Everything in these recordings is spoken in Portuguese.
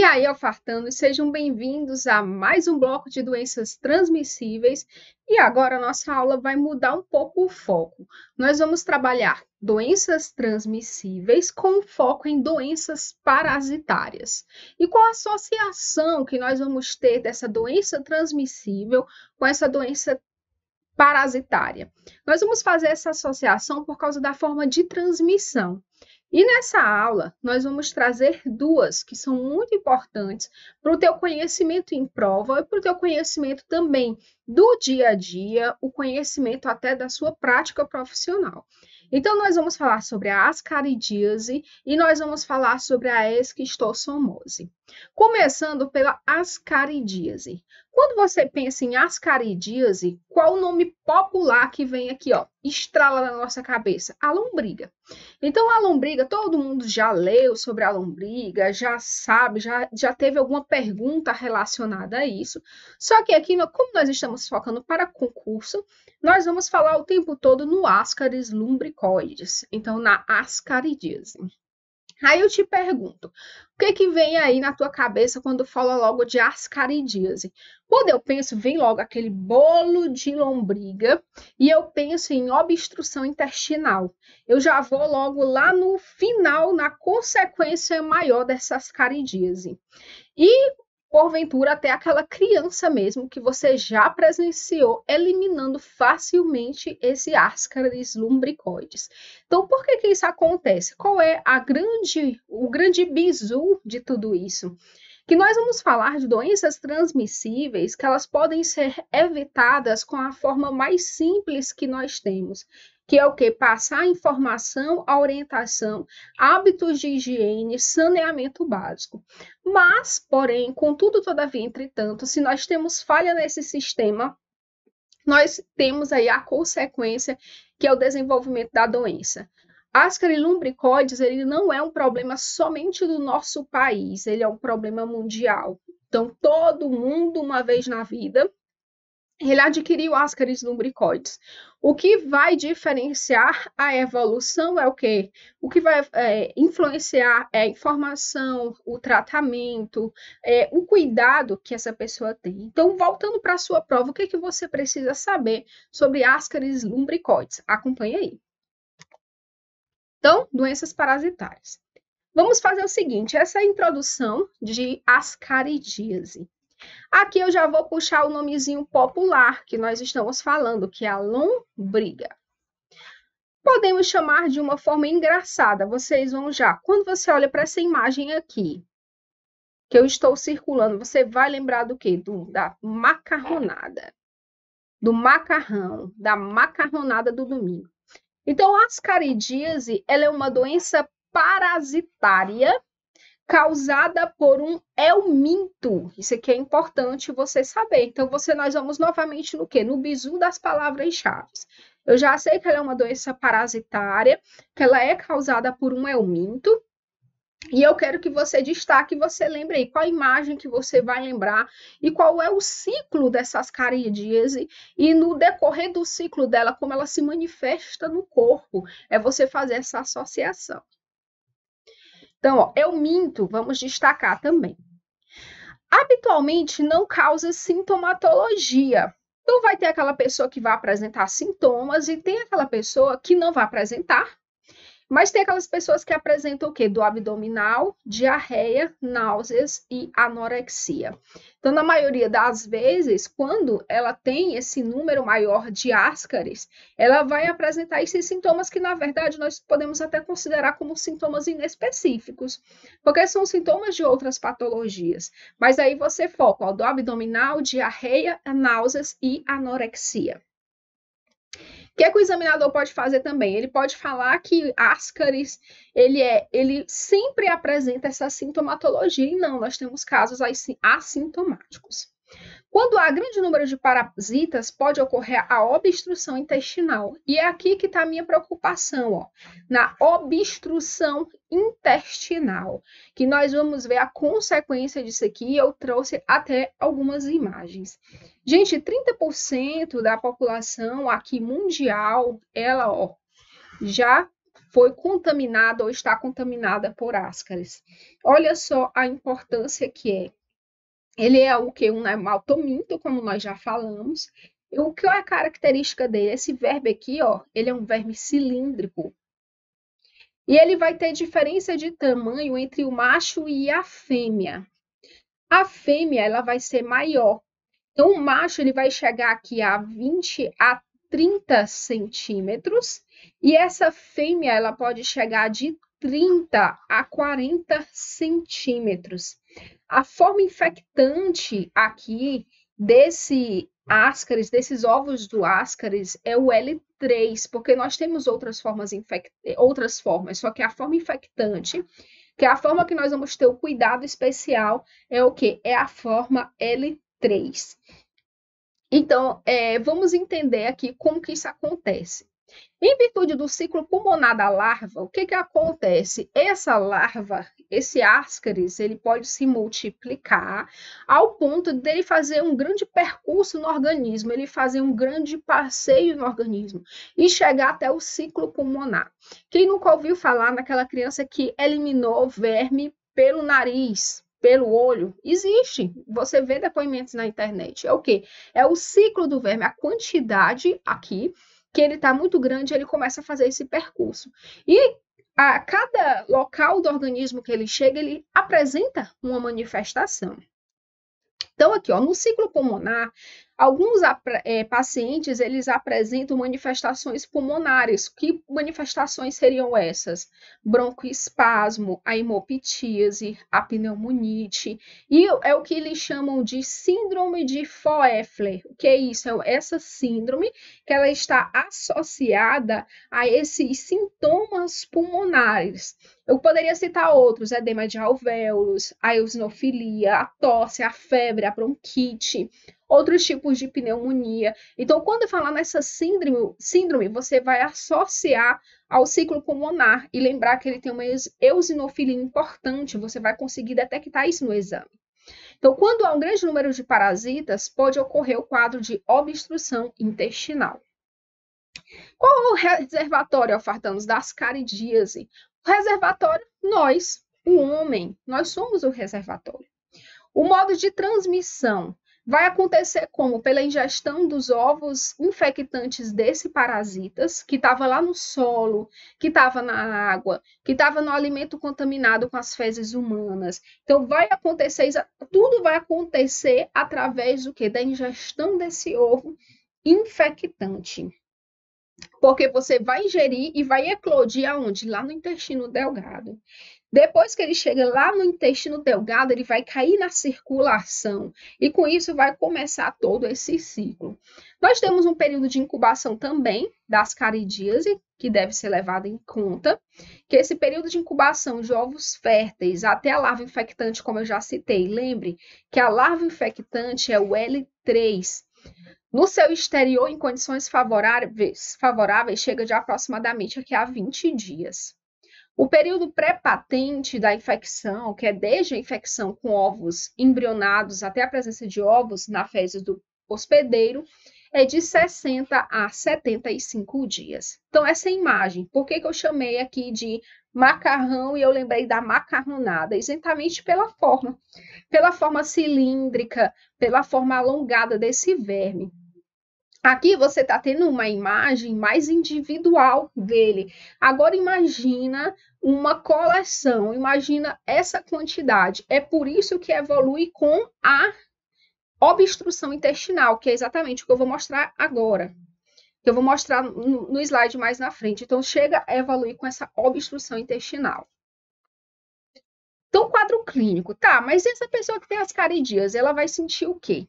E aí, ofartanos, sejam bem-vindos a mais um bloco de doenças transmissíveis. E agora a nossa aula vai mudar um pouco o foco. Nós vamos trabalhar doenças transmissíveis com foco em doenças parasitárias. E qual a associação que nós vamos ter dessa doença transmissível com essa doença parasitária? Nós vamos fazer essa associação por causa da forma de transmissão. E nessa aula, nós vamos trazer duas que são muito importantes para o teu conhecimento em prova e para o teu conhecimento também do dia a dia, o conhecimento até da sua prática profissional. Então, nós vamos falar sobre a ascaridíase e nós vamos falar sobre a esquistossomose. Começando pela ascaridíase. Quando você pensa em ascaridíase, qual o nome popular que vem aqui, ó, estrala na nossa cabeça? A lombriga. Então, a lombriga, todo mundo já leu sobre a lombriga, já sabe, já, já teve alguma pergunta relacionada a isso. Só que aqui, como nós estamos focando para concurso, nós vamos falar o tempo todo no ascaris lumbricoides, então na ascaridíase. Aí eu te pergunto, o que que vem aí na tua cabeça quando fala logo de ascaridíase? Quando eu penso, vem logo aquele bolo de lombriga e eu penso em obstrução intestinal. Eu já vou logo lá no final, na consequência maior dessa ascaridíase. E porventura até aquela criança mesmo que você já presenciou eliminando facilmente esse Ascaris lumbricoides. Então, por que que isso acontece? Qual é a grande, o grande bizu de tudo isso? Que nós vamos falar de doenças transmissíveis que elas podem ser evitadas com a forma mais simples que nós temos, que é o que? Passar informação, orientação, hábitos de higiene, saneamento básico. Mas, porém, contudo, todavia, entretanto, se nós temos falha nesse sistema, nós temos aí a consequência, que é o desenvolvimento da doença. Ascar lumbricoides, ele não é um problema somente do nosso país, ele é um problema mundial. Então, todo mundo, uma vez na vida, ele adquiriu ascaris lumbricoides. O que vai diferenciar a evolução é o quê? O que vai é, influenciar é a informação, o tratamento, é, o cuidado que essa pessoa tem. Então, voltando para a sua prova, o que, que você precisa saber sobre ascaris lumbricoides? Acompanhe aí. Então, doenças parasitárias. Vamos fazer o seguinte, essa é a introdução de ascaridíase. Aqui eu já vou puxar o nomezinho popular que nós estamos falando, que é a lombriga. Podemos chamar de uma forma engraçada, vocês vão já. Quando você olha para essa imagem aqui, que eu estou circulando, você vai lembrar do quê? Do, da macarronada, do macarrão, da macarronada do domingo. Então, a ascaridíase ela é uma doença parasitária causada por um elminto. Isso aqui é importante você saber. Então, você, nós vamos novamente no quê? No bizu das palavras-chave. Eu já sei que ela é uma doença parasitária, que ela é causada por um elminto. E eu quero que você destaque, você lembre aí qual a imagem que você vai lembrar e qual é o ciclo dessas caridíase e no decorrer do ciclo dela, como ela se manifesta no corpo. É você fazer essa associação. Então, ó, eu minto, vamos destacar também. Habitualmente não causa sintomatologia. Então, vai ter aquela pessoa que vai apresentar sintomas e tem aquela pessoa que não vai apresentar mas tem aquelas pessoas que apresentam o quê? Do abdominal, diarreia, náuseas e anorexia. Então, na maioria das vezes, quando ela tem esse número maior de ascaris, ela vai apresentar esses sintomas que, na verdade, nós podemos até considerar como sintomas inespecíficos, porque são sintomas de outras patologias. Mas aí você foca ó, do abdominal, diarreia, náuseas e anorexia que é que o examinador pode fazer também? Ele pode falar que Ascaris, ele é, ele sempre apresenta essa sintomatologia e não, nós temos casos assintomáticos. Quando há grande número de parasitas, pode ocorrer a obstrução intestinal. E é aqui que está a minha preocupação, ó, na obstrução intestinal, que nós vamos ver a consequência disso aqui. Eu trouxe até algumas imagens. Gente, 30% da população aqui mundial, ela, ó, já foi contaminada ou está contaminada por ascaris. Olha só a importância que é. Ele é o que? Um animal tominto, como nós já falamos. E o que é a característica dele? Esse verbo aqui, ó, ele é um verme cilíndrico. E ele vai ter diferença de tamanho entre o macho e a fêmea. A fêmea, ela vai ser maior. Então, o macho, ele vai chegar aqui a 20 a 30 centímetros. E essa fêmea, ela pode chegar de 30 a 40 centímetros a forma infectante aqui desse Ascaris, desses ovos do Ascaris, é o L3, porque nós temos outras formas, infect... Eh, outras formas, só que a forma infectante, que é a forma que nós vamos ter o cuidado especial, é o que? É a forma L3. Então, é, vamos entender aqui como que isso acontece. Em virtude do ciclo pulmonar da larva, o que, que acontece? Essa larva, esse ascaris, ele pode se multiplicar ao ponto dele fazer um grande percurso no organismo, ele fazer um grande passeio no organismo e chegar até o ciclo pulmonar. Quem nunca ouviu falar naquela criança que eliminou verme pelo nariz? pelo olho, existe. Você vê depoimentos na internet. É o que? É o ciclo do verme, a quantidade aqui que ele está muito grande, ele começa a fazer esse percurso. E a cada local do organismo que ele chega, ele apresenta uma manifestação. Então, aqui, ó, no ciclo pulmonar, Alguns é, pacientes eles apresentam manifestações pulmonares. Que manifestações seriam essas? Broncoespasmo, a hemoptíase, a pneumonite e é o que eles chamam de síndrome de Foeffler. O que é isso? É essa síndrome que ela está associada a esses sintomas pulmonares. Eu poderia citar outros, edema de alvéolos, a eosinofilia, a tosse, a febre, a bronquite outros tipos de pneumonia. Então, quando falar nessa síndrome, síndrome, você vai associar ao ciclo pulmonar e lembrar que ele tem uma eosinofilia importante, você vai conseguir detectar isso no exame. Então, quando há um grande número de parasitas, pode ocorrer o quadro de obstrução intestinal. Qual é o reservatório ofertamos das caridíase? O reservatório, nós, o homem, nós somos o reservatório. O modo de transmissão, Vai acontecer como? Pela ingestão dos ovos infectantes desse parasitas, que estava lá no solo, que estava na água, que estava no alimento contaminado com as fezes humanas. Então, vai acontecer, tudo vai acontecer através do que? Da ingestão desse ovo infectante. Porque você vai ingerir e vai eclodir aonde? Lá no intestino delgado. Depois que ele chega lá no intestino delgado, ele vai cair na circulação e com isso vai começar todo esse ciclo. Nós temos um período de incubação também das caridíase, que deve ser levado em conta, que esse período de incubação de ovos férteis até a larva infectante, como eu já citei, lembre que a larva infectante é o L3, no seu exterior, em condições favoráveis, favoráveis, chega de aproximadamente aqui a 20 dias. O período pré-patente da infecção, que é desde a infecção com ovos embrionados até a presença de ovos na fezes do hospedeiro, é de 60 a 75 dias. Então, essa imagem, por que, que eu chamei aqui de macarrão e eu lembrei da macarronada? Exatamente pela forma, pela forma cilíndrica, pela forma alongada desse verme. Aqui você está tendo uma imagem mais individual dele. Agora imagina uma coleção, imagina essa quantidade. É por isso que evolui com a obstrução intestinal, que é exatamente o que eu vou mostrar agora. Que eu vou mostrar no slide mais na frente. Então chega a evoluir com essa obstrução intestinal. Então, quadro clínico, tá, mas essa pessoa que tem as caridias, ela vai sentir o quê?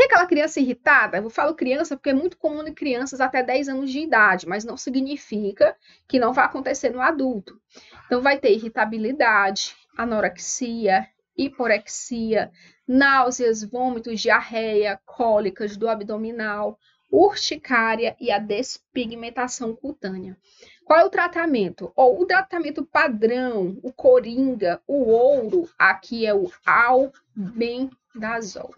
Tem aquela criança irritada? Eu falo criança porque é muito comum em crianças até 10 anos de idade, mas não significa que não vai acontecer no adulto. Então, vai ter irritabilidade, anorexia, hiporexia, náuseas, vômitos, diarreia, cólicas do abdominal, urticária e a despigmentação cutânea. Qual é o tratamento? o tratamento padrão, o coringa, o ouro, aqui é o albendazol.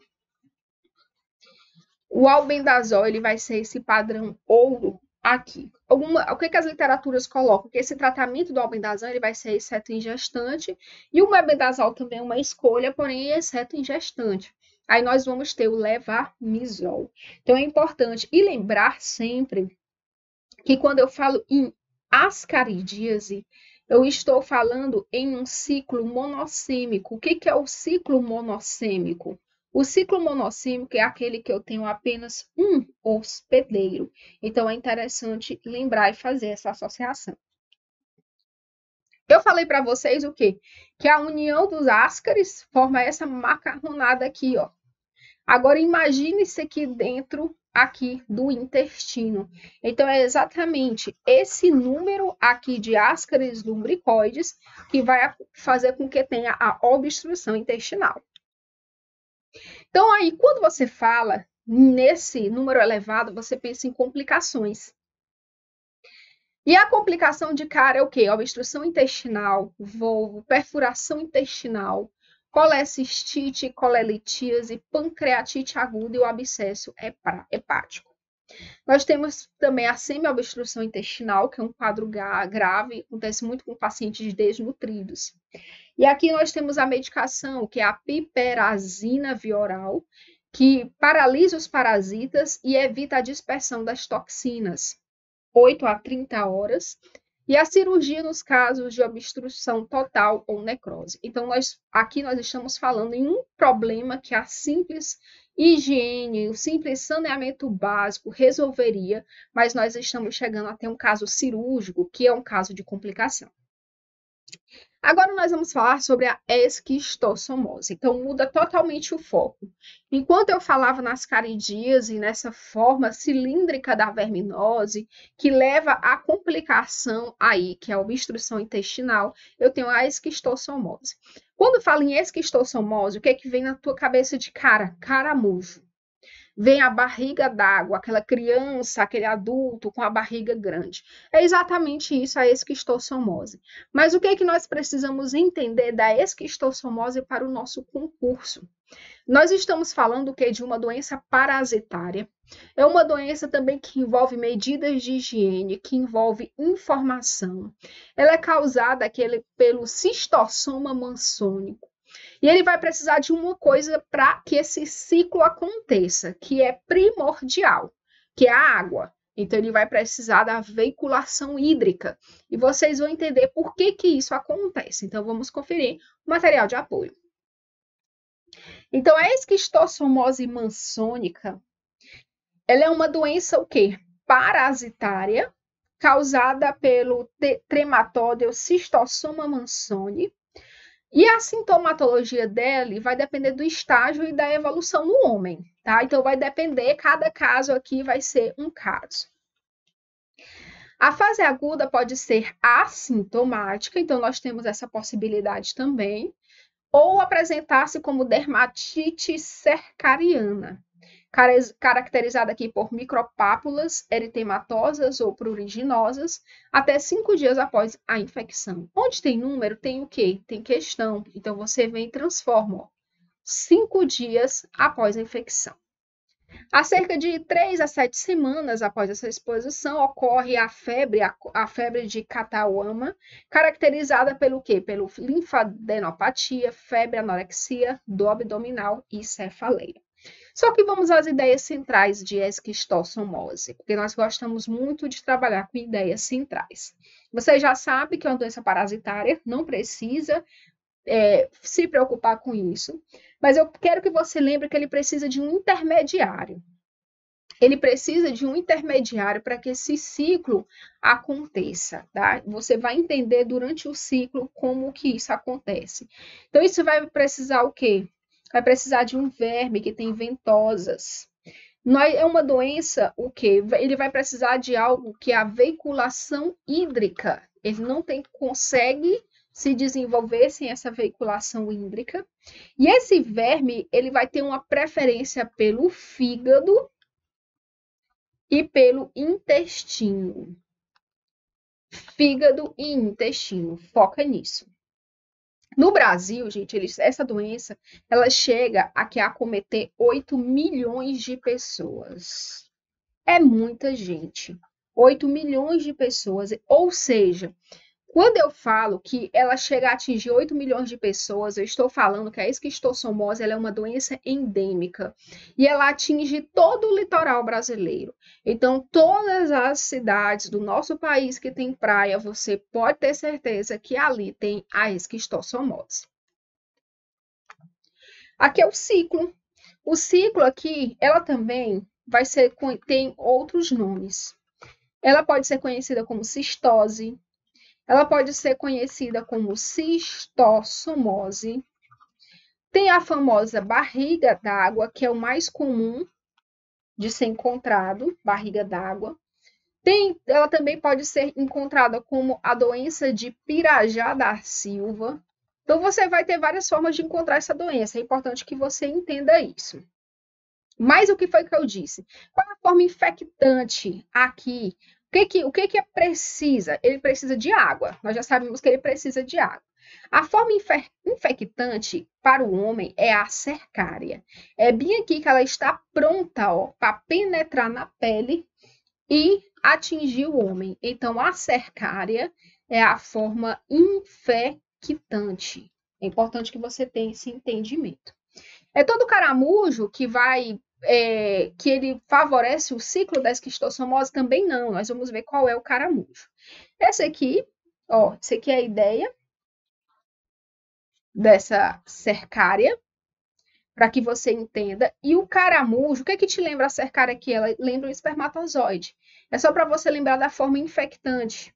O albendazol ele vai ser esse padrão ouro aqui. Alguma, o que, que as literaturas colocam? Que esse tratamento do albendazol ele vai ser exceto ingestante e o mebendazol também é uma escolha, porém é exceto ingestante. Aí nós vamos ter o levamisol. Então é importante e lembrar sempre que quando eu falo em ascaridíase, eu estou falando em um ciclo monossêmico. O que, que é o ciclo monossêmico? O ciclo monossímico é aquele que eu tenho apenas um hospedeiro. Então, é interessante lembrar e fazer essa associação. Eu falei para vocês o quê? Que a união dos ascaris forma essa macarronada aqui, ó. Agora, imagine isso aqui dentro aqui do intestino. Então, é exatamente esse número aqui de ascaris lumbricoides que vai fazer com que tenha a obstrução intestinal. Então, aí, quando você fala nesse número elevado, você pensa em complicações. E a complicação de cara é o quê? Obstrução intestinal, volvo, perfuração intestinal, colecistite, colelitíase, pancreatite aguda e o abscesso hepático. Nós temos também a semi-obstrução intestinal, que é um quadro grave, acontece muito com pacientes desnutridos. E aqui nós temos a medicação, que é a piperazina vioral, que paralisa os parasitas e evita a dispersão das toxinas. 8 a 30 horas, e a cirurgia nos casos de obstrução total ou necrose. Então, nós, aqui nós estamos falando em um problema que a simples higiene, o simples saneamento básico resolveria, mas nós estamos chegando até um caso cirúrgico, que é um caso de complicação. Agora nós vamos falar sobre a esquistossomose, então muda totalmente o foco. Enquanto eu falava nas caridias e nessa forma cilíndrica da verminose, que leva à complicação aí, que é a obstrução intestinal, eu tenho a esquistossomose. Quando falo em esquistossomose, o que é que vem na tua cabeça de cara? Caramujo vem a barriga d'água, aquela criança, aquele adulto com a barriga grande. É exatamente isso a esquistossomose. Mas o que é que nós precisamos entender da esquistossomose para o nosso concurso? Nós estamos falando que de uma doença parasitária. É uma doença também que envolve medidas de higiene, que envolve informação. Ela é causada aquele, pelo cistossoma mansônico. E ele vai precisar de uma coisa para que esse ciclo aconteça, que é primordial, que é a água. Então ele vai precisar da veiculação hídrica. E vocês vão entender por que que isso acontece. Então vamos conferir o material de apoio. Então a esquistossomose mansônica, ela é uma doença o quê? Parasitária causada pelo trematódeo Cistossoma mansoni, e a sintomatologia dele vai depender do estágio e da evolução no homem, tá? Então vai depender, cada caso aqui vai ser um caso. A fase aguda pode ser assintomática, então nós temos essa possibilidade também, ou apresentar-se como dermatite cercariana, caracterizada aqui por micropápulas eritematosas ou pruriginosas, até cinco dias após a infecção. Onde tem número, tem o quê? Tem questão. Então, você vem e transforma, ó, cinco dias após a infecção. Há cerca de três a sete semanas após essa exposição, ocorre a febre, a, a febre de Catauama, caracterizada pelo quê? Pelo linfadenopatia, febre anorexia do abdominal e cefaleia. Só que vamos às ideias centrais de esquistossomose, porque nós gostamos muito de trabalhar com ideias centrais. Você já sabe que é uma doença parasitária, não precisa é, se preocupar com isso, mas eu quero que você lembre que ele precisa de um intermediário. Ele precisa de um intermediário para que esse ciclo aconteça, tá? Você vai entender durante o ciclo como que isso acontece. Então, isso vai precisar o quê? vai precisar de um verme que tem ventosas. É uma doença, o quê? Ele vai precisar de algo que é a veiculação hídrica. Ele não tem, consegue se desenvolver sem essa veiculação hídrica. E esse verme, ele vai ter uma preferência pelo fígado e pelo intestino. Fígado e intestino, foca nisso. No Brasil, gente, eles, essa doença ela chega a que acometer 8 milhões de pessoas. É muita gente. 8 milhões de pessoas, ou seja, quando eu falo que ela chega a atingir 8 milhões de pessoas, eu estou falando que a esquistossomose é uma doença endêmica e ela atinge todo o litoral brasileiro. Então, todas as cidades do nosso país que tem praia, você pode ter certeza que ali tem a esquistossomose. Aqui é o ciclo. O ciclo aqui, ela também vai ser tem outros nomes. Ela pode ser conhecida como cistose, ela pode ser conhecida como cistossomose. Tem a famosa barriga d'água, que é o mais comum de ser encontrado, barriga d'água. Tem, ela também pode ser encontrada como a doença de Pirajá da Silva. Então, você vai ter várias formas de encontrar essa doença. É importante que você entenda isso. Mas o que foi que eu disse? Qual é a forma infectante aqui que que, o que, que é precisa? Ele precisa de água. Nós já sabemos que ele precisa de água. A forma infectante para o homem é a cercária. É bem aqui que ela está pronta para penetrar na pele e atingir o homem. Então, a cercária é a forma infectante. É importante que você tenha esse entendimento. É todo caramujo que vai é, que ele favorece o ciclo da esquistossomose? Também não. Nós vamos ver qual é o caramujo. Essa aqui, ó, essa aqui é a ideia dessa cercária, para que você entenda. E o caramujo, o que é que te lembra a cercária aqui? Ela lembra um espermatozoide. É só para você lembrar da forma infectante.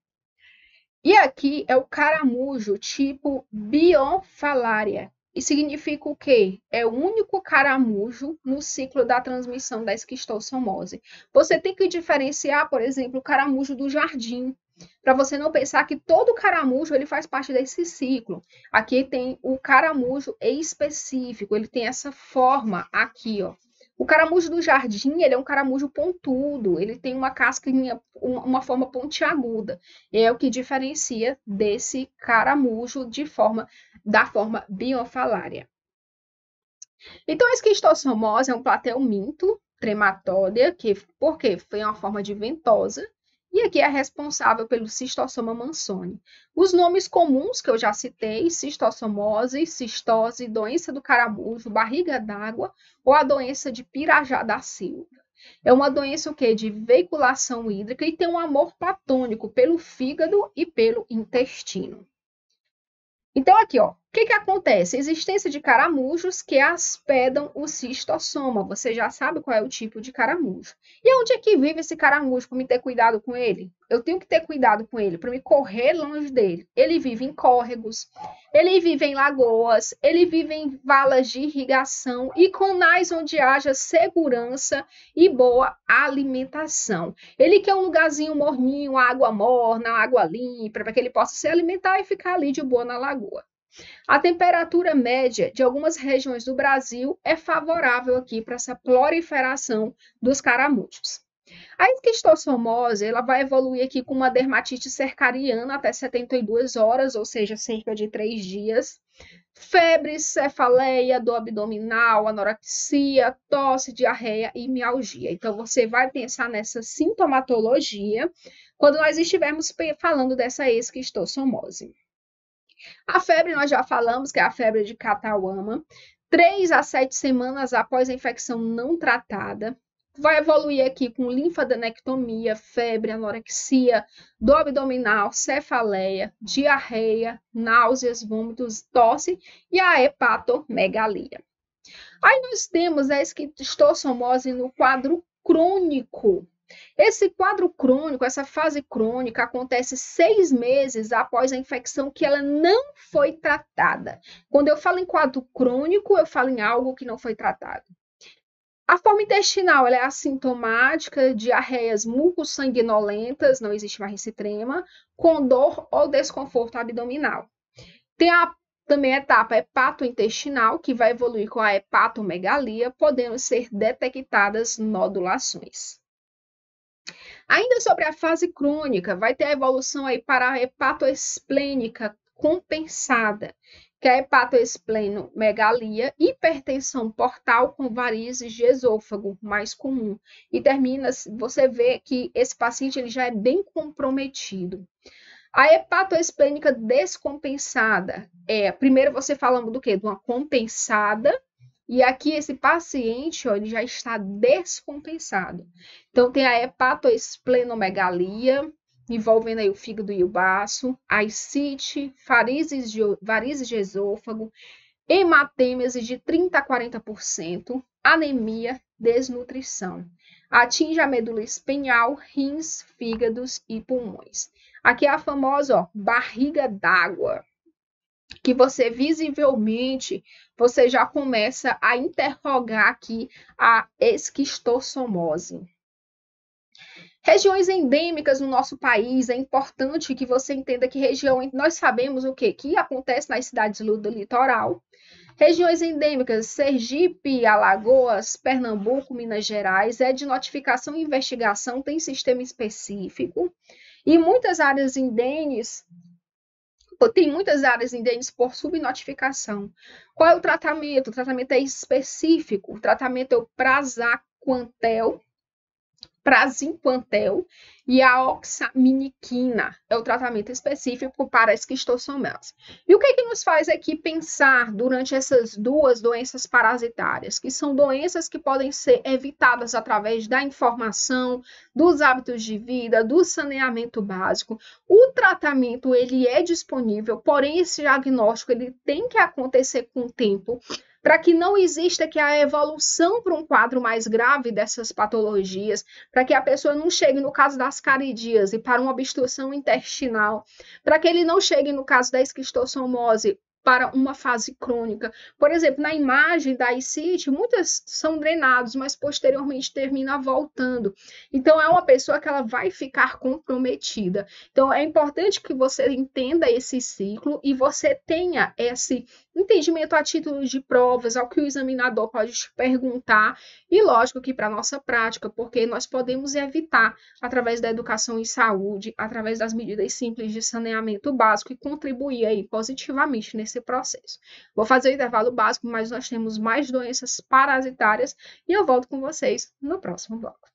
E aqui é o caramujo tipo biofalária e significa o quê? É o único caramujo no ciclo da transmissão da esquistossomose. Você tem que diferenciar, por exemplo, o caramujo do jardim, para você não pensar que todo caramujo ele faz parte desse ciclo. Aqui tem o caramujo específico, ele tem essa forma aqui, ó. O caramujo do jardim, ele é um caramujo pontudo, ele tem uma casquinha, uma forma pontiaguda. É o que diferencia desse caramujo de forma da forma biofalária. Então, a esquistossomose é um platelminto trematória, que porque foi uma forma de ventosa, e aqui é responsável pelo cistossoma mansone. Os nomes comuns que eu já citei, cistossomose, cistose, doença do caramujo, barriga d'água ou a doença de Pirajá da Silva. É uma doença o quê? de veiculação hídrica e tem um amor platônico pelo fígado e pelo intestino. Então, aqui, ó, que, que acontece? existência de caramujos que aspedam o cistossoma. Você já sabe qual é o tipo de caramujo. E onde é que vive esse caramujo para me ter cuidado com ele? Eu tenho que ter cuidado com ele para me correr longe dele. Ele vive em córregos, ele vive em lagoas, ele vive em valas de irrigação e conais onde haja segurança e boa alimentação. Ele quer é um lugarzinho morninho, água morna, água limpa, para que ele possa se alimentar e ficar ali de boa na lagoa. A temperatura média de algumas regiões do Brasil é favorável aqui para essa proliferação dos caramujos. A esquistossomose ela vai evoluir aqui com uma dermatite cercariana até 72 horas, ou seja, cerca de 3 dias. Febre, cefaleia, dor abdominal, anorexia, tosse, diarreia e mialgia. Então, você vai pensar nessa sintomatologia quando nós estivermos falando dessa esquistossomose. A febre, nós já falamos que é a febre de Catawama, três a sete semanas após a infecção não tratada. Vai evoluir aqui com linfadenectomia, febre, anorexia, dor abdominal, cefaleia, diarreia, náuseas, vômitos, tosse e a hepatomegalia. Aí nós temos a esquistossomose no quadro crônico, esse quadro crônico, essa fase crônica, acontece seis meses após a infecção que ela não foi tratada. Quando eu falo em quadro crônico, eu falo em algo que não foi tratado. A forma intestinal é assintomática, diarreias mucosanguinolentas, não existe mais esse trema, com dor ou desconforto abdominal. Tem a também a etapa hepatointestinal, que vai evoluir com a hepatomegalia, podendo ser detectadas nodulações. Ainda sobre a fase crônica, vai ter a evolução aí para a hepatoesplênica compensada, que é hepatoesplênomegalia, hipertensão portal com varizes de esôfago, mais comum. E termina, você vê que esse paciente ele já é bem comprometido. A hepatoesplênica descompensada é, primeiro você falando do quê? De uma compensada, e aqui esse paciente, ó, ele já está descompensado. Então tem a hepatoesplenomegalia, envolvendo aí o fígado e o baço, a ascite, varizes de, varizes de esôfago, hematêmese de 30 a 40%, anemia, desnutrição. Atinge a medula espinhal, rins, fígados e pulmões. Aqui é a famosa ó, barriga d'água que você visivelmente você já começa a interrogar aqui a esquistossomose. Regiões endêmicas no nosso país, é importante que você entenda que região, nós sabemos o que que acontece nas cidades do litoral. Regiões endêmicas, Sergipe, Alagoas, Pernambuco, Minas Gerais, é de notificação e investigação, tem sistema específico. E muitas áreas indênes tem muitas áreas indênias por subnotificação. Qual é o tratamento? O tratamento é específico. O tratamento é o prazacuantel praziquantel e a oxaminiquina. É o tratamento específico para esquistossomose. E o que, é que nos faz aqui pensar durante essas duas doenças parasitárias, que são doenças que podem ser evitadas através da informação, dos hábitos de vida, do saneamento básico. O tratamento ele é disponível, porém esse diagnóstico ele tem que acontecer com o tempo para que não exista que a evolução para um quadro mais grave dessas patologias, para que a pessoa não chegue, no caso das caridias, e para uma obstrução intestinal, para que ele não chegue, no caso da esquistossomose, para uma fase crônica. Por exemplo, na imagem da ICIT, muitas são drenados, mas posteriormente termina voltando. Então, é uma pessoa que ela vai ficar comprometida. Então, é importante que você entenda esse ciclo e você tenha esse entendimento a título de provas, ao que o examinador pode te perguntar, e lógico que para a nossa prática, porque nós podemos evitar, através da educação em saúde, através das medidas simples de saneamento básico, e contribuir aí positivamente nesse processo. Vou fazer o intervalo básico, mas nós temos mais doenças parasitárias, e eu volto com vocês no próximo bloco.